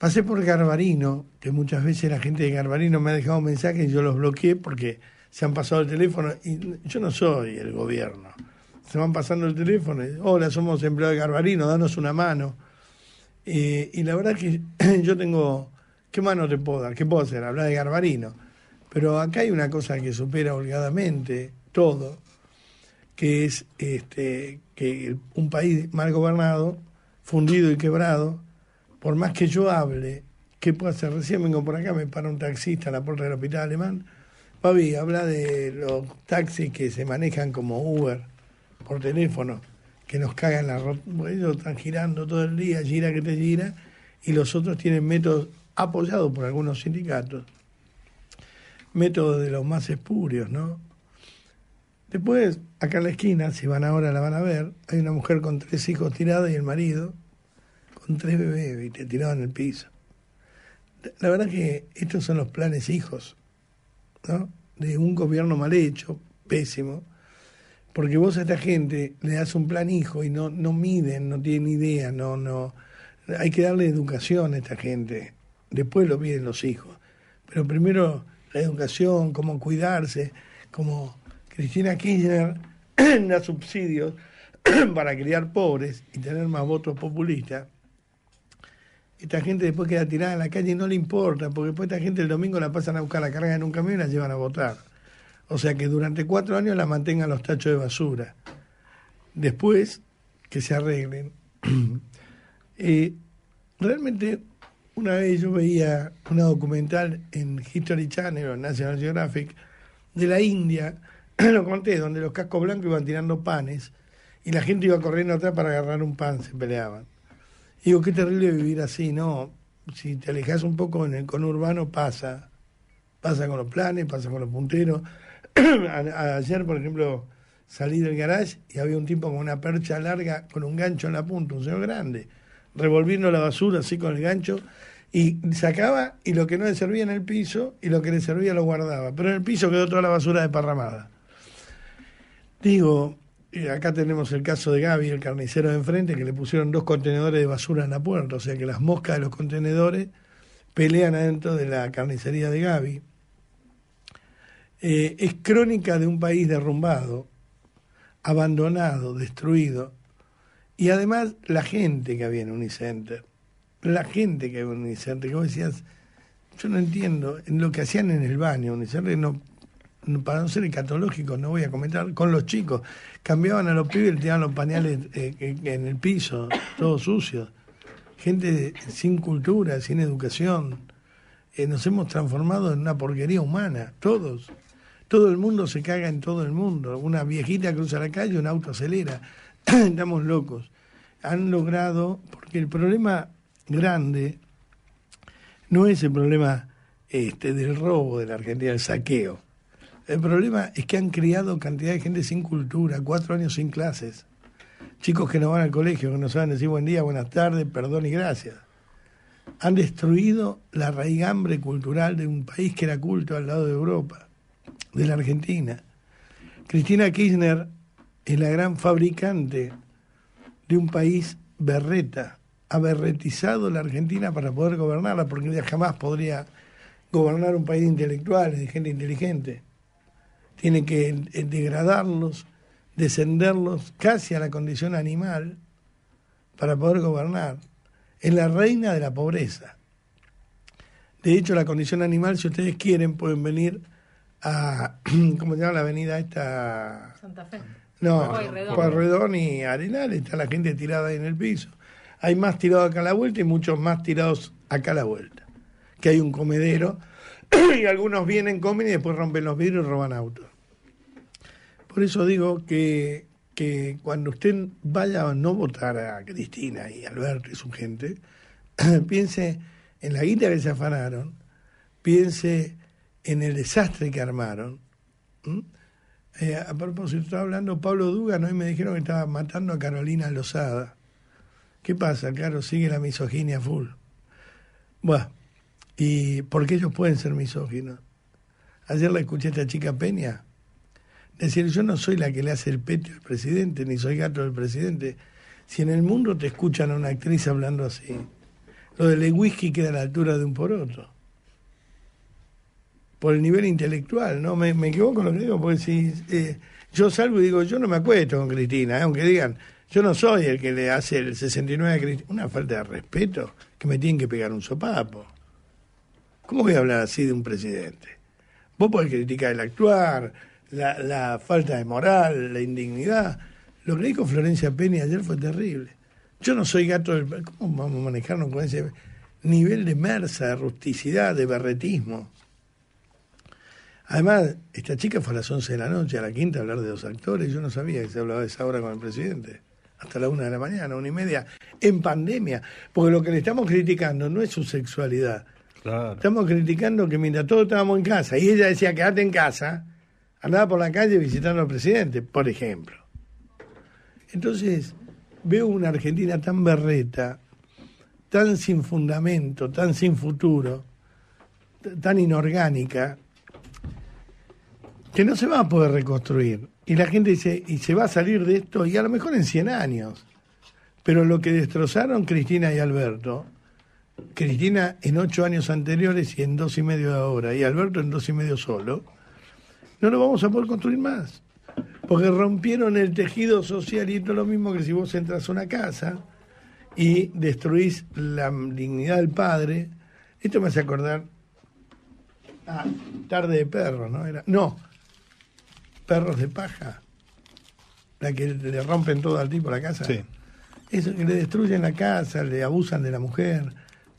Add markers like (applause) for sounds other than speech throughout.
Pasé por Garbarino, que muchas veces la gente de Garbarino me ha dejado mensajes y yo los bloqueé porque se han pasado el teléfono y yo no soy el gobierno. Se van pasando el teléfono y, hola, somos empleados de Garbarino, danos una mano. Eh, y la verdad que (clears throat) yo tengo, ¿qué mano te puedo dar? ¿Qué puedo hacer? Hablar de Garbarino. Pero acá hay una cosa que supera holgadamente todo, que es este, que un país mal gobernado, fundido y quebrado, por más que yo hable, ¿qué puedo hacer? Recién vengo por acá, me para un taxista en la puerta del hospital alemán. Pabi, habla de los taxis que se manejan como Uber por teléfono, que nos cagan la rota. Pues ellos están girando todo el día, gira que te gira, y los otros tienen métodos apoyados por algunos sindicatos, métodos de los más espurios, ¿no? Después, acá en la esquina, si van ahora la van a ver, hay una mujer con tres hijos tirada y el marido, con tres bebés, y te tiraban en el piso. La verdad que estos son los planes hijos, ¿no? De un gobierno mal hecho, pésimo, porque vos a esta gente le das un plan hijo y no, no miden, no tienen idea, no, no. Hay que darle educación a esta gente, después lo piden los hijos. Pero primero la educación, cómo cuidarse, como Cristina Kirchner (clears throat) da subsidios (clears throat) para criar pobres y tener más votos populistas esta gente después queda tirada en la calle y no le importa, porque después esta gente el domingo la pasan a buscar la carga en un camión y la llevan a votar. O sea que durante cuatro años la mantengan los tachos de basura. Después que se arreglen. (clears throat) Eh, realmente una vez yo veía una documental en History Channel o National Geographic de la India, (clears throat) lo conté, donde los cascos blancos iban tirando panes y la gente iba corriendo atrás para agarrar un pan, se peleaban. Digo, qué terrible vivir así, ¿no? Si te alejas un poco en el conurbano, pasa. Pasa con los planes, pasa con los punteros. (clears throat) ayer, por ejemplo, salí del garage y había un tipo con una percha larga, con un gancho en la punta, un señor grande, revolviendo la basura así con el gancho. Y sacaba y lo que no le servía en el piso y lo que le servía lo guardaba. Pero en el piso quedó toda la basura parramada. Digo, acá tenemos el caso de Gaby, el carnicero de enfrente, que le pusieron dos contenedores de basura en la puerta, o sea que las moscas de los contenedores pelean adentro de la carnicería de Gaby. Eh, es crónica de un país derrumbado, abandonado, destruido, y además la gente que había en Unicenter, la gente que había en Unicenter, que decías, yo no entiendo, en lo que hacían en el baño, Unicenter no, para no ser escatológico, no voy a comentar, con los chicos. Cambiaban a los pibes y tiraban los pañales eh, eh, en el piso, todos sucios. Gente sin cultura, sin educación. Eh, nos hemos transformado en una porquería humana, todos. Todo el mundo se caga en todo el mundo. Una viejita cruza la calle, un auto acelera. (clears throat) Estamos locos. Han logrado, porque el problema grande no es el problema este, del robo de la Argentina, el saqueo el problema es que han criado cantidad de gente sin cultura, cuatro años sin clases. Chicos que no van al colegio, que no saben decir buen día, buenas tardes, perdón y gracias. Han destruido la raigambre cultural de un país que era culto al lado de Europa, de la Argentina. Cristina Kirchner es la gran fabricante de un país berreta. Ha berretizado la Argentina para poder gobernarla, porque ella jamás podría gobernar un país de intelectuales, de gente inteligente tiene que eh, degradarlos, descenderlos casi a la condición animal para poder gobernar. Es la reina de la pobreza. De hecho, la condición animal, si ustedes quieren, pueden venir a, (clears throat) ¿cómo se llama la avenida esta? Santa Fe. No, Redón y Arenal, está la gente tirada ahí en el piso. Hay más tirados acá a la vuelta y muchos más tirados acá a la vuelta. Que hay un comedero (clears throat) y algunos vienen, comen y después rompen los vidrios y roban autos. Por eso digo que, cuando usted vaya a no votar a Cristina y Alberto y su gente, (clears throat) piense en la guita que se afanaron, piense en el desastre que armaron. Eh, a propósito, estaba hablando Pablo Dugan, y me dijeron que estaba matando a Carolina Lozada. ¿Qué pasa? Claro, sigue la misoginia full. Bueno, y porque ellos pueden ser misóginos. Ayer la escuché a esta chica Peña, es decir, yo no soy la que le hace el pete al presidente, ni soy gato del presidente. Si en el mundo te escuchan a una actriz hablando así, lo del whisky queda a la altura de un poroto. Por el nivel intelectual, ¿no? Me, me equivoco lo que digo, porque si eh, yo salgo y digo, yo no me acuesto con Cristina, ¿eh? aunque digan, yo no soy el que le hace el 69 a Cristina. Una falta de respeto que me tienen que pegar un sopapo. ¿Cómo voy a hablar así de un presidente? Vos podés criticar el actuar, la, falta de moral, la indignidad. Lo que dijo Florencia Peña ayer fue terrible. Yo no soy gato del... ¿Cómo vamos a manejarnos con ese nivel de merza, de rusticidad, de berretismo? Además, esta chica fue a las 11 de la noche, a la quinta, a hablar de dos actores. Yo no sabía que se hablaba de esa hora con el presidente. Hasta la una de la mañana, una y media, en pandemia. Porque lo que le estamos criticando no es su sexualidad. Estamos criticando que mientras todos estábamos en casa y ella decía quédate en casa, andaba por la calle visitando al presidente, por ejemplo. Entonces, veo una Argentina tan berreta, tan sin fundamento, tan sin futuro, tan inorgánica, que no se va a poder reconstruir. Y la gente dice, y se va a salir de esto, y a lo mejor en 100 años. Pero lo que destrozaron Cristina y Alberto, Cristina en ocho años anteriores y en dos y medio ahora, y Alberto en dos y medio solo, no lo vamos a poder construir más. Porque rompieron el tejido social y esto es lo mismo que si vos entras a una casa y destruís la dignidad del padre. Esto me hace acordar. a ah, tarde de perro, ¿no? Era, no, perros de paja. La que le rompen todo al tipo la casa. Sí. Eso, que le destruyen la casa, le abusan de la mujer,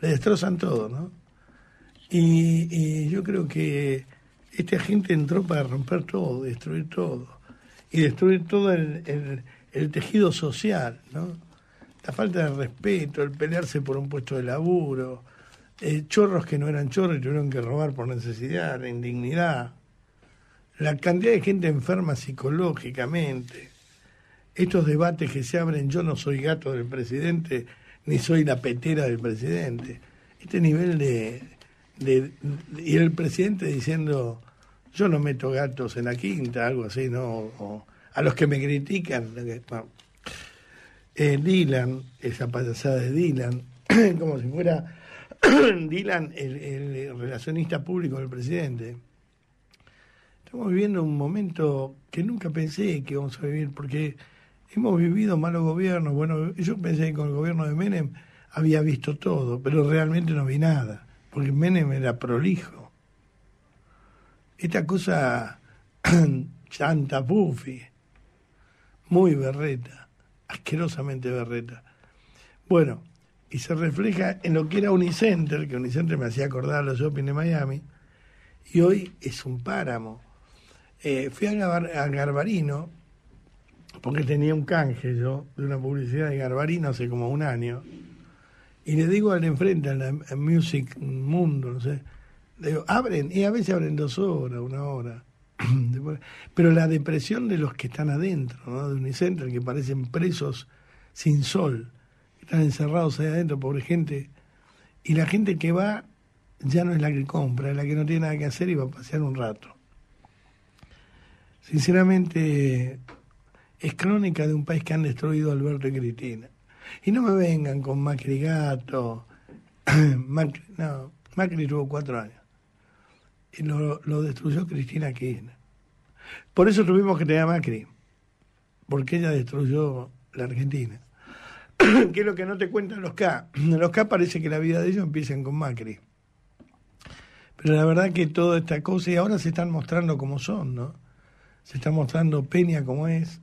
le destrozan todo, ¿no? y yo creo que esta gente entró para romper todo, destruir todo. Y destruir todo el, tejido social, ¿no? La falta de respeto, el pelearse por un puesto de laburo, eh, chorros que no eran chorros y tuvieron que robar por necesidad, la indignidad, la cantidad de gente enferma psicológicamente, estos debates que se abren, yo no soy gato del presidente, ni soy la petera del presidente, este nivel de... de, de y el presidente diciendo, yo no meto gatos en la quinta, algo así, ¿no? a los que me critican. Eh, Dylan, esa payasada de Dylan, (clears throat) como si fuera (clears throat) Dylan el, el relacionista público del presidente. Estamos viviendo un momento que nunca pensé que íbamos a vivir, porque hemos vivido malos gobiernos. Bueno, yo pensé que con el gobierno de Menem había visto todo, pero realmente no vi nada, porque Menem era prolijo esta cosa (clears throat) chanta Puffy, muy berreta, asquerosamente berreta. Bueno, y se refleja en lo que era Unicenter, que Unicenter me hacía acordar a los shopping de Miami, y hoy es un páramo. Eh, fui a, Garbarino, porque tenía un canje yo, de una publicidad de Garbarino hace como un año, y le digo al enfrente, en Music Mundo, no sé, abren, y a veces abren dos horas, una hora. (clears throat) Pero la depresión de los que están adentro, ¿no? de Unicenter, que parecen presos sin sol, están encerrados ahí adentro, pobre gente. Y la gente que va ya no es la que compra, es la que no tiene nada que hacer y va a pasear un rato. Sinceramente, es crónica de un país que han destruido Alberto y Cristina. Y no me vengan con Macri Gato. (clears throat) no, Macri tuvo cuatro años lo, destruyó Cristina Kirchner. Por eso tuvimos que tener a Macri, porque ella destruyó la Argentina. (clears throat) que es lo que no te cuentan los K. Los K parece que la vida de ellos empiezan con Macri. Pero la verdad que toda esta cosa, y ahora se están mostrando como son, ¿no? Se está mostrando Peña como es,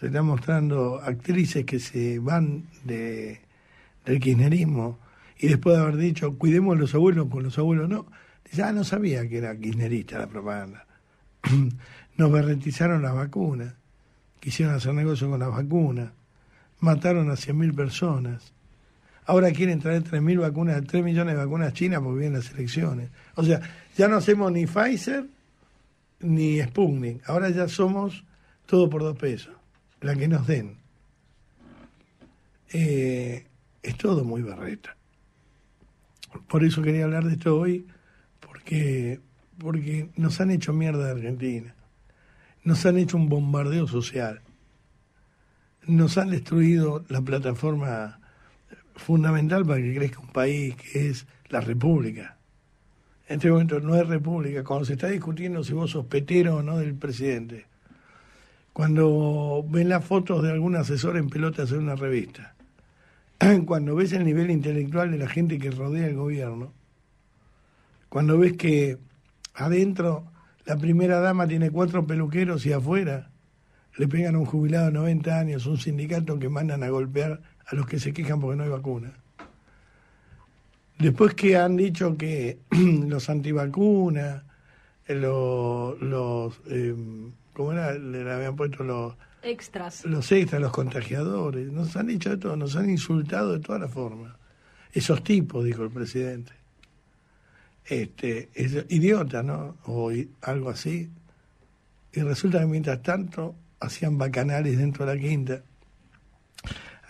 se están mostrando actrices que se van de, del kirchnerismo, y después de haber dicho, cuidemos a los abuelos, con los abuelos no ya no sabía que era kirchnerista la propaganda. (clears throat) Nos berretizaron la vacuna. quisieron hacer negocio con la vacuna. mataron a 100.000 personas. Ahora quieren traer 3.000 vacunas, 3 millones de vacunas chinas porque vienen las elecciones. O sea, ya no hacemos ni Pfizer ni Sputnik. Ahora ya somos todo por dos pesos, la que nos den. Eh, es todo muy barreta. Por eso quería hablar de esto hoy, que porque nos han hecho mierda de Argentina, nos han hecho un bombardeo social, nos han destruido la plataforma fundamental para que crezca un país, que es la república. En este momento no es república, cuando se está discutiendo si vos sos petero o no del presidente, cuando ven las fotos de algún asesor en pelota en una revista, (clears throat) cuando ves el nivel intelectual de la gente que rodea el gobierno, cuando ves que adentro la primera dama tiene cuatro peluqueros y afuera le pegan a un jubilado de 90 años, un sindicato que mandan a golpear a los que se quejan porque no hay vacuna. Después que han dicho que (clears throat) los antivacunas, eh, los, los em, ¿cómo era? Le habían puesto los extras. Los extras, los contagiadores. Nos han dicho de todo, nos han insultado de todas las formas. Esos tipos, dijo el presidente este, es idiota, ¿no? O algo así. Y resulta que mientras tanto hacían bacanales dentro de la quinta.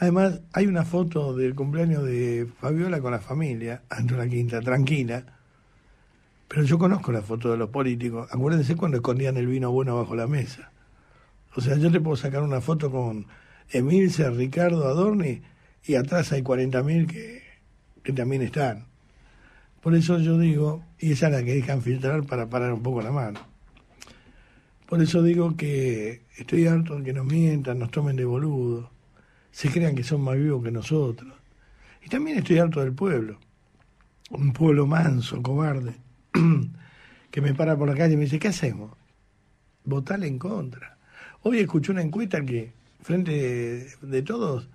Además, hay una foto del cumpleaños de Fabiola con la familia, dentro de la quinta, tranquila. Pero yo conozco la foto de los políticos. Acuérdense cuando escondían el vino bueno bajo la mesa. O sea, yo te puedo sacar una foto con Emilce, Ricardo, Adorni, y atrás hay 40.000 que, que también están. Por eso yo digo, y esa es la que dejan filtrar para parar un poco la mano. Por eso digo que estoy harto de que nos mientan, nos tomen de boludo, se crean que son más vivos que nosotros. Y también estoy harto del pueblo, un pueblo manso, cobarde, (clears throat) que me para por la calle y me dice, ¿qué hacemos? Votar en contra. Hoy escuché una encuesta que, frente de, todos,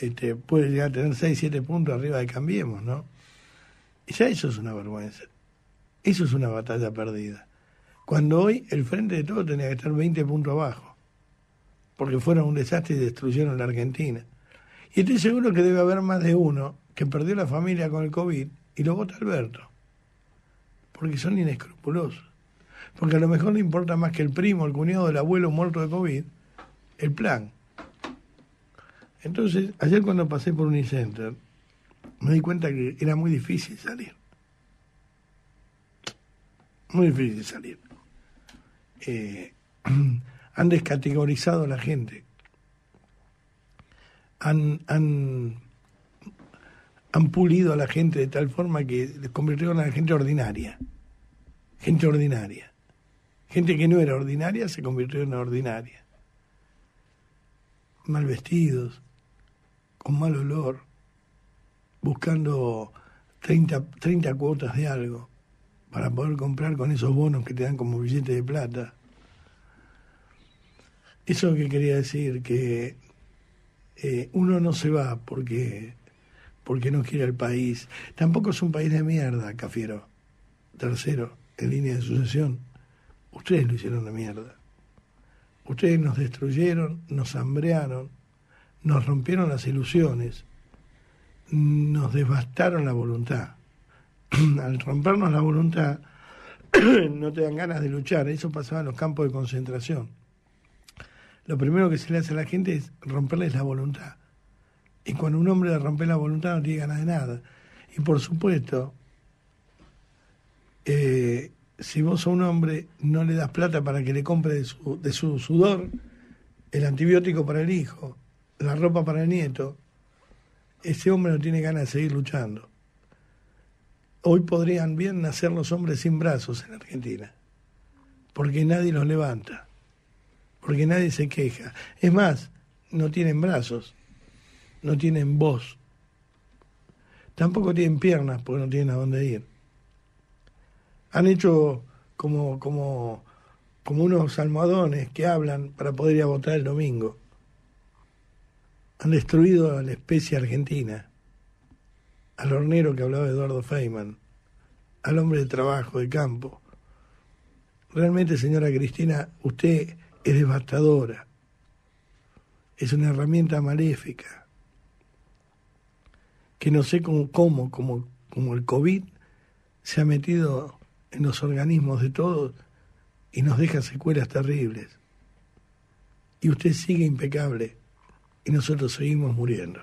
este, puede llegar a tener 6, 7 puntos arriba de Cambiemos, ¿no? Ya eso es una vergüenza. Eso es una batalla perdida. Cuando hoy el frente de todo tenía que estar 20 puntos abajo, porque fueron un desastre y destruyeron la Argentina. Y estoy seguro que debe haber más de uno que perdió la familia con el COVID y lo vota Alberto, porque son inescrupulosos. Porque a lo mejor le importa más que el primo, el cuñado, el abuelo muerto de COVID, el plan. Entonces, ayer cuando pasé por Unicenter, me di cuenta que era muy difícil salir. Muy difícil salir. Eh, (clears throat) han descategorizado a la gente. Han, han, pulido a la gente de tal forma que les convirtieron en la gente ordinaria. Gente ordinaria. Gente que no era ordinaria se convirtió en ordinaria. Mal vestidos, con mal olor, buscando 30, 30 cuotas de algo para poder comprar con esos bonos que te dan como billetes de plata. Eso que quería decir, que eh, uno no se va porque, porque no quiere el país. Tampoco es un país de mierda, Cafiero. Tercero, en línea de sucesión. Ustedes lo hicieron de mierda. Ustedes nos destruyeron, nos hambrearon, nos rompieron las ilusiones, nos devastaron la voluntad. (clears throat) Al rompernos la voluntad, (clears throat) no te dan ganas de luchar. Eso pasaba en los campos de concentración. Lo primero que se le hace a la gente es romperles la voluntad. Y cuando un hombre le rompe la voluntad no tiene ganas de nada. Y por supuesto, eh, si vos a un hombre no le das plata para que le compre de su sudor, el antibiótico para el hijo, la ropa para el nieto, ese hombre no tiene ganas de seguir luchando. Hoy podrían bien nacer los hombres sin brazos en Argentina, porque nadie los levanta, porque nadie se queja. Es más, no tienen brazos, no tienen voz, tampoco tienen piernas porque no tienen a dónde ir. Han hecho como, como, como unos almohadones que hablan para poder ir a votar el domingo han destruido a la especie argentina, al hornero que hablaba Eduardo Feynman, al hombre de trabajo, de campo. Realmente, señora Cristina, usted es devastadora, es una herramienta maléfica, que no sé cómo, cómo como el COVID se ha metido en los organismos de todos y nos deja secuelas terribles. Y usted sigue impecable y nosotros seguimos muriendo.